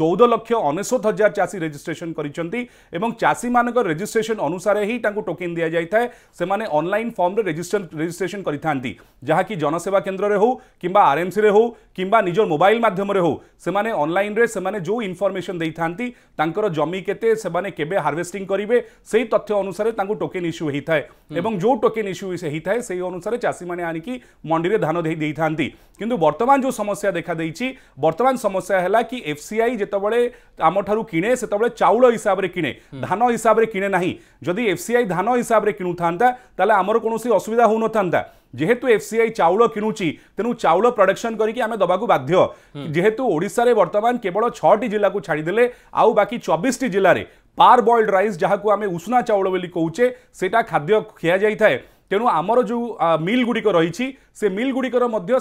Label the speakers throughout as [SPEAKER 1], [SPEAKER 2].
[SPEAKER 1] चौदह लक्ष अनेशत हजार चाषी रेजिट्रेसन मान रेजिट्रेसन अनुसार ही टोकन दि जाए थाने अनलाइन फर्म्रे रेजिट्रेसन करती जहाँकि जनसेवा केन्द्र हो कि आर एम सी हो कि निज मोबाइल मध्यम होने अनल जो इनफर्मेसन दे था जमी के हारवेस्टिंग करेंगे से तथ्य अनुसार टोकन इश्यू होता है जो टोकन इश्यू होता है से अनुसार चाषी मैंने आणिक मंडी में धान दे था किंतु वर्तमान जो समस्या देखा देखाई वर्तमान समस्या है कि एफ सी आई जिते आम ठार् किणे चाउल हिसाब से किणे हम्म। धान हिसाब से किणे ना जदि एफ सी आई धान हिसाब से किणु था तेल आमर कौन असुविधा हो न था जेहेतु एफ सी आई चाउल किणुची तेणु चाउल प्रडक्शन करें देवा बाध्य हम्म। जेहेतु ओडा बर्तमान केवल छह जिला छाड़देले आउ बाकी चबीस जिले पार बॉइल्ड रईस जहाँ को आम उष्णा चाउल बोली कौचे से खाद्य खिया जाए তেমন আমার যে মিল গুড়ি রয়েছে সে মিল গুড়ি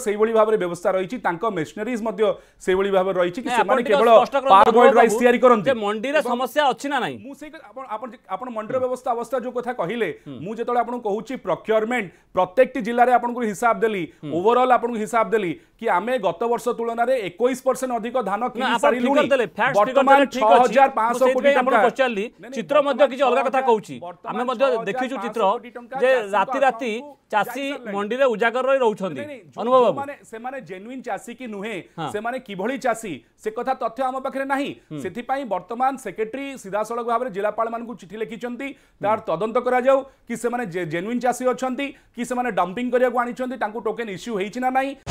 [SPEAKER 1] সেইভাবে ভাবে ব্যবস্থা রয়েছে তাঁর মেশিনারিজ সেইভাবে ভাবে রয়েছে কি সেমানে কেবল পারবয়েড রাইস তৈরি করতে মন্ডির সমস্যা আছে না নাই মু সেই আপন আপন মন্ডির ব্যবস্থা অবস্থা যে কথা কহিলে মু যেতলে আপন কহুচি প্রক্যুরমেন্ট প্রত্যেকটি জেলার আপন হিসাব দেলি ওভারঅল আপন হিসাব দেলি কি আমি গত বর্ষ তুলনায় 21% অধিক ধান কিনি সারিলু বর্তমান 6500 কোটি টাকা পচারলি চিত্র মধ্যে কিছু অলগা কথা কହୁছি আমি মধ্যে দেখিছু চিত্র যে রাতে ଆଜି ରାତି ଚାଷୀ ମଣ୍ଡିରେ ଉଜାଗର ରହି ରହୁଛନ୍ତି ଅନୁଭବ ବାବୁ ସେମାନେ ଜେନୁଇନ୍ ଚାଷୀ କି ନୁହେଁ ସେମାନେ କିଭଳି ଚାଷୀ ସେ କଥା ତଥ୍ୟ ଆମ ପାଖରେ ନାହିଁ ସେଥିପାଇଁ ବର୍ତ୍ତମାନ ସେକ୍ରେଟାରୀ ସିଧାସଳଖ ଭାବରେ ଜିଲ୍ଲାପାଳମାନଙ୍କୁ ଚିଠି ଲେଖିଛନ୍ତି ତାର ତଦନ୍ତ କରାଯାଉ କି ସେମାନେ ଜେନୁଇନ୍ ଚାଷୀ ଅଛନ୍ତି କି ସେମାନେ ଡମ୍ପିଂ କରିବାକୁ ଆଣିଛନ୍ତି ତାଙ୍କୁ ଟୋକେନ୍ ଇସ୍ୟୁ ହେଇଛି ନା ନାହିଁ